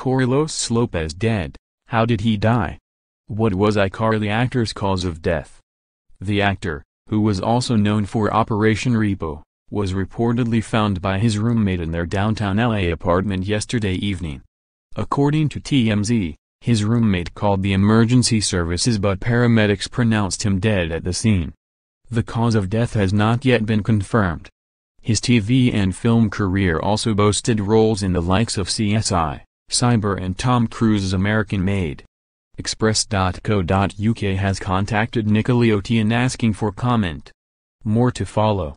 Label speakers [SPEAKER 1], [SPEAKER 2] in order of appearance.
[SPEAKER 1] Carlos Lopez dead. How did he die? What was Icarly actor's cause of death? The actor, who was also known for Operation Repo, was reportedly found by his roommate in their downtown LA apartment yesterday evening. According to TMZ, his roommate called the emergency services but paramedics pronounced him dead at the scene. The cause of death has not yet been confirmed. His TV and film career also boasted roles in the likes of CSI, Cyber and Tom Cruise's American Made. Express.co.uk has contacted Nicolotti and asking for comment. More to follow.